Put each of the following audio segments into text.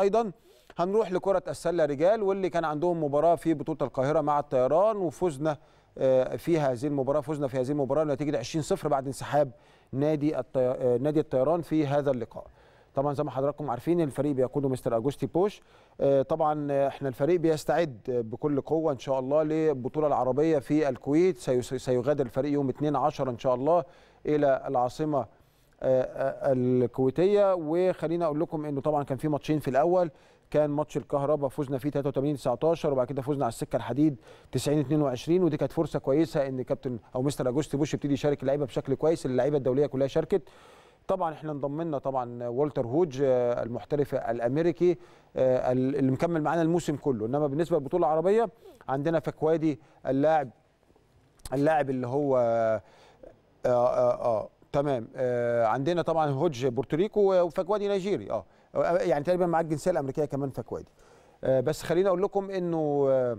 ايضا هنروح لكره السله رجال واللي كان عندهم مباراه في بطوله القاهره مع الطيران وفزنا آه، في هذه المباراه فزنا في هذه المباراه نتيجه 20 0 بعد انسحاب نادي آه، نادي الطيران في هذا اللقاء طبعا زي ما حضراتكم عارفين الفريق بيقوده مستر اجوستي بوش آه، طبعا احنا الفريق بيستعد بكل قوه ان شاء الله للبطوله العربيه في الكويت سيغادر الفريق يوم 2 10 ان شاء الله الى العاصمه آه، آه، الكويتيه وخلينا اقول لكم انه طبعا كان في ماتشين في الاول كان ماتش الكهرباء فزنا فيه 83 19 وبعد كده فزنا على السكه الحديد 90 22 ودي كانت فرصه كويسه ان كابتن او مستر اجوست بوش يبتدي يشارك اللعيبه بشكل كويس اللعيبه الدوليه كلها شاركت طبعا احنا انضمنا طبعا والتر هوج آه، المحترف الامريكي اللي مكمل معانا الموسم كله انما بالنسبه للبطوله العربيه عندنا فكوادي اللاعب اللاعب اللي هو آه آه تمام آه عندنا طبعا هوج بورتوريكو وفكوادي نيجيري آه،, اه يعني تقريبا معاك الجنسيه الامريكيه كمان فكوادي آه بس خليني اقول لكم انه آه,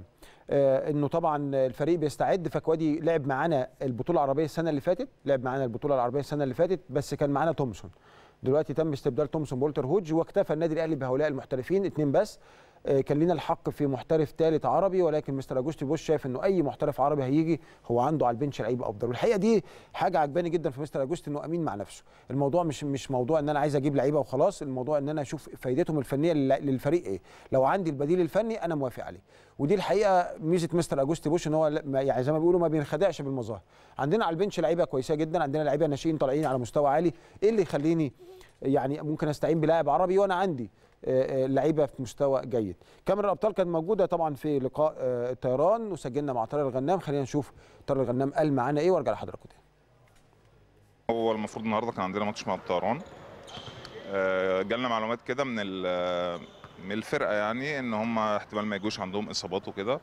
آه، انه طبعا الفريق بيستعد فكوادي لعب معانا البطوله العربيه السنه اللي فاتت لعب معانا البطوله العربيه السنه اللي فاتت بس كان معانا تومسون دلوقتي تم استبدال تومسون بولتر هوج واكتفى النادي الاهلي بهؤلاء المحترفين اثنين بس آه، كان لينا الحق في محترف ثالث عربي ولكن مستر اجوستي بوش شايف انه اي محترف عربي هيجي هو عنده على البنش لعيب افضل والحقيقه دي حاجه عجباني جدا في مستر اجوستي انه امين مع نفسه الموضوع مش مش موضوع ان انا عايز اجيب لعيبه وخلاص الموضوع ان انا اشوف فائدتهم الفنيه للفريق ايه لو عندي البديل الفني انا موافق عليه ودي الحقيقه ميزه مستر اجوستي بوش ان هو يعني زي ما بيقولوا ما بينخدعش بالمظاهر عندنا على البنش لعيبه كويسه جدا عندنا لعيبه ناشئين طالعين على مستوى عالي ايه اللي يخليني يعني ممكن استعين بلاعب عربي وانا عندي آه، آه، لعيبه في مستوى جيد كاميرا الابطال كانت موجوده طبعا في لقاء آه، طيران وسجلنا مع طارق الغنام خلينا نشوف طارق الغنام قال معانا ايه وارجع لحضراتكم تاني هو المفروض النهارده كان عندنا ماتش مع الطيران جالنا معلومات كده من من الفرقه يعني ان هم احتمال ما يجوش عندهم اصابات وكده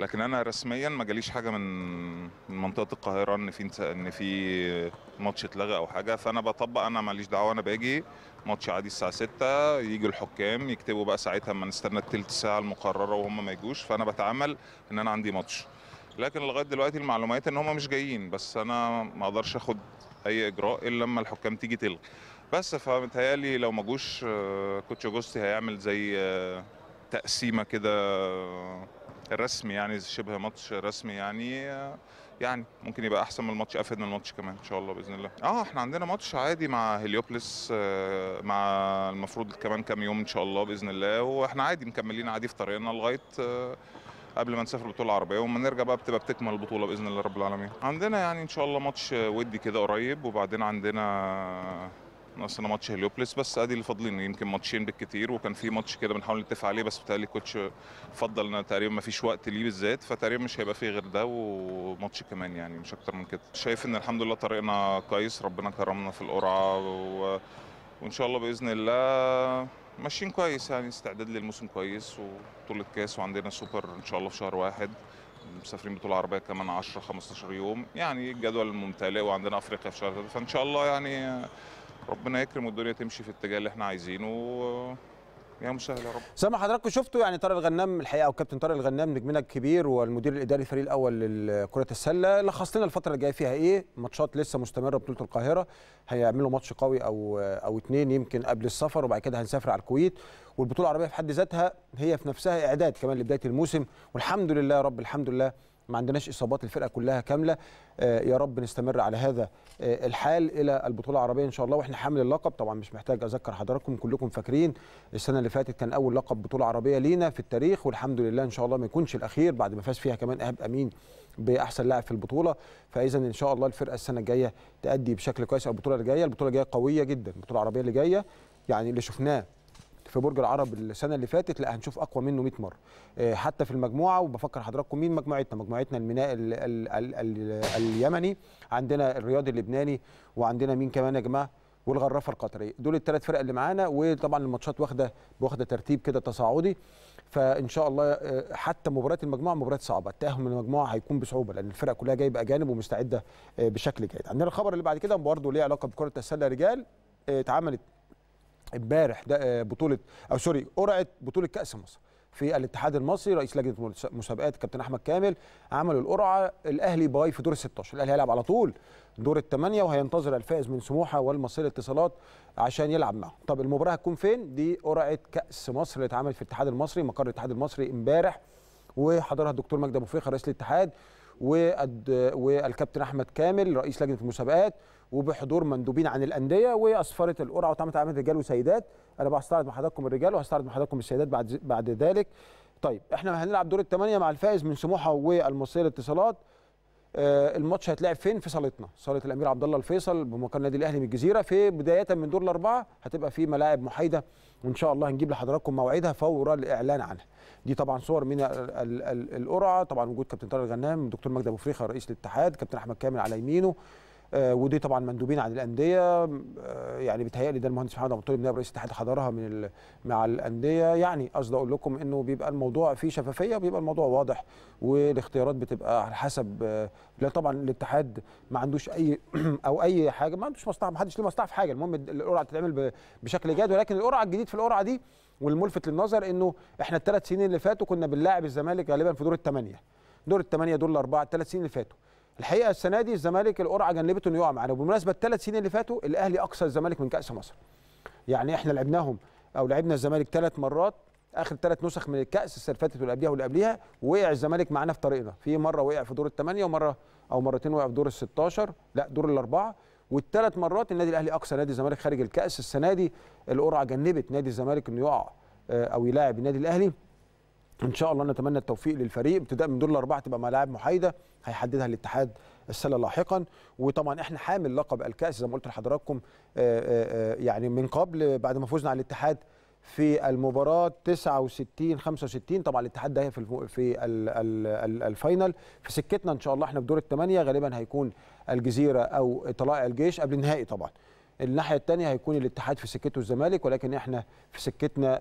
لكن انا رسميا ما جاليش حاجه من من منطقه القاهره ان في ان في ماتش اتلغى او حاجه فانا بطبق انا ماليش دعوه انا باجي ماتش عادي الساعه 6 يجي الحكام يكتبوا بقى ساعتها اما نستنى الثلث ساعه المقرره وهم ما يجوش فانا بتعامل ان انا عندي ماتش لكن لغايه دلوقتي المعلومات ان هم مش جايين بس انا ما اقدرش اخد اي اجراء الا لما الحكام تيجي تلغي بس فمتهيألي لو ما جوش آه، كوتش جوستي هيعمل زي آه، تقسيمه كده آه، الرسمي يعني شبه ماتش رسمي يعني يعني ممكن يبقى احسن من الماتش افيد من الماتش كمان ان شاء الله باذن الله اه احنا عندنا ماتش عادي مع هليوبلس آه، مع المفروض كمان كام يوم ان شاء الله باذن الله واحنا عادي مكملين عادي في طريقنا لغايه آه، قبل ما نسافر البطوله العربيه وما نرجع بقى بتبقى بتكمل البطوله باذن الله رب العالمين عندنا يعني ان شاء الله ماتش ودي كده قريب وبعدين عندنا ناقصنا ماتش هليوبلس بس ادي اللي فاضلين يمكن ماتشين بالكتير وكان في ماتش كده بنحاول نتفق عليه بس بتهيألي الكوتش فضل ان تقريبا ما فيش وقت ليه بالذات فتقريبا مش هيبقى فيه غير ده وماتش كمان يعني مش اكتر من كده شايف ان الحمد لله طريقنا كويس ربنا كرمنا في القرعه و... وان شاء الله باذن الله ماشيين كويس يعني استعداد للموسم كويس وبطوله كاس وعندنا سوبر ان شاء الله في شهر واحد مسافرين بطوله عربيه كمان 10 15 يوم يعني الجدول ممتلئ وعندنا افريقيا في شهر فان شاء الله يعني ربنا يكرم والدنيا تمشي في الاتجاه اللي احنا عايزينه يا مسهل يا رب سامع حضراتكم شفتوا يعني طارق الغنام الحقيقه وكابتن طارق الغنام نجمنا الكبير والمدير الاداري الفريق الاول لكره السله لخص لنا الفتره اللي جايه فيها ايه ماتشات لسه مستمره بطوله القاهره هيعملوا ماتش قوي او او اتنين يمكن قبل السفر وبعد كده هنسافر على الكويت والبطوله العربيه في حد ذاتها هي في نفسها اعداد كمان لبدايه الموسم والحمد لله يا رب الحمد لله ما عندناش اصابات الفرقه كلها كامله آه، يا رب نستمر على هذا آه، الحال الى البطوله العربيه ان شاء الله واحنا حامل اللقب طبعا مش محتاج اذكر حضراتكم كلكم فاكرين السنه اللي فاتت كان اول لقب بطوله عربيه لينا في التاريخ والحمد لله ان شاء الله ما يكونش الاخير بعد ما فاز فيها كمان ايهاب امين باحسن لاعب في البطوله فاذا ان شاء الله الفرقه السنه الجايه تادي بشكل كويس البطوله الجايه البطوله الجايه قويه جدا البطوله العربيه اللي جايه يعني اللي شفناه في برج العرب السنه اللي فاتت لا هنشوف اقوى منه 100 مره آه، حتى في المجموعه وبفكر حضراتكم مين مجموعتنا مجموعتنا الميناء الـ الـ الـ الـ اليمني عندنا الرياض اللبناني وعندنا مين كمان يا جماعه والغرافه القطريه دول الثلاث فرق اللي معانا وطبعا الماتشات واخده واخده ترتيب كده تصاعدي فان شاء الله آه، حتى مباريات المجموعه مباريات صعبه التاهل من المجموعه هيكون بصعوبه لان الفرق كلها جايبه اجانب ومستعده آه، بشكل جيد عندنا الخبر اللي بعد كده برضه ليه علاقه بكره السله رجال اتعملت امبارح آه، بطوله او سوري قرعه بطوله كاس مصر في الاتحاد المصري رئيس لجنه المسابقات كابتن احمد كامل عملوا القرعه الاهلي باي في دور ال 16 الاهلي هيلعب على طول دور الثمانيه وهينتظر الفائز من سموحه والمصري الاتصالات عشان يلعب معه طب المباراه هتكون فين دي قرعه كاس مصر اللي اتعملت في الاتحاد المصري مقر الاتحاد المصري امبارح وحضرها الدكتور مجدي ابو فيخه رئيس الاتحاد والكابتن احمد كامل رئيس لجنه المسابقات وبحضور مندوبين عن الانديه واصفره القرعه وتعمل تعامل رجال وسيدات انا بستعرض مع حضراتكم الرجال وهستعرض مع حضراتكم السيدات بعد بعد ذلك طيب احنا هنلعب دور الثمانيه مع الفائز من سموحه والمصريه للاتصالات آه، الماتش هيتلعب فين في صالتنا صاله الامير عبد الله الفيصل بمقر النادي الاهلي من الجزيره في بدايه من دور الاربعه هتبقى في ملاعب محايده وان شاء الله هنجيب لحضراتكم مواعيدها فور الاعلان عنها دي طبعا صور من القرعه طبعا وجود كابتن طارق الغنام دكتور مجدي ابو فريخه رئيس الاتحاد كابتن احمد كامل على يمينه آه، ودي طبعا مندوبين عن الانديه آه، يعني بيتهيألي ده المهندس محمد عبد الطيب نائب رئيس اتحاد حضرها من مع الانديه يعني قصدي اقول لكم انه بيبقى الموضوع فيه شفافيه وبيبقى الموضوع واضح والاختيارات بتبقى على حسب آه، لا طبعا الاتحاد ما عندوش اي او اي حاجه ما عندوش مصلحه ما حدش ليه مصلحه في حاجه المهم القرعه تتعمل بشكل جاد ولكن القرعه الجديد في القرعه دي والملفت للنظر انه احنا الثلاث سنين اللي فاتوا كنا بنلاعب الزمالك غالبا في دور الثمانيه دور الثمانيه دول الاربعه الثلاث سنين اللي فاتوا الحقيقه السنه دي الزمالك القرعه جنبته انه يقع معانا وبالمناسبه الثلاث سنين اللي فاتوا الاهلي اقصى الزمالك من كاس مصر يعني احنا لعبناهم او لعبنا الزمالك ثلاث مرات اخر ثلاث نسخ من الكاس السنه اللي فاتت واللي قبلها واللي قبليها وقع الزمالك معانا في طريقنا في مره وقع في دور الثمانيه ومره او مرتين وقع في دور ال 16 لا دور الاربعه والثلاث مرات النادي الاهلي اقصى نادي الزمالك خارج الكاس السنه دي القرعه جنبت نادي الزمالك انه يقع آه، او يلاعب النادي الاهلي ان شاء الله نتمنى التوفيق للفريق ابتداء من دور الاربعه تبقى ملاعب محايده هيحددها الاتحاد السنه لاحقا وطبعا احنا حامل لقب الكاس زي ما قلت لحضراتكم آه، آه، آه، يعني من قبل بعد ما فوزنا على الاتحاد في المباراه 69 65 طبعا الاتحاد ده في في الفاينل في سكتنا ان شاء الله احنا في دور الثمانيه غالبا هيكون الجزيره او طلائع الجيش قبل النهائي طبعا الناحيه الثانيه هيكون الاتحاد في سكته الزمالك ولكن احنا في سكتنا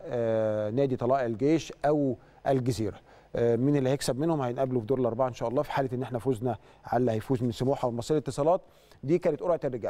نادي طلائع الجيش او الجزيره آه، مين اللي هيكسب منهم هينقابلوا في دور الاربعه ان شاء الله في حاله ان احنا فوزنا على اللي هيفوز من سموحه ومصير الاتصالات دي كانت قرعه الرجال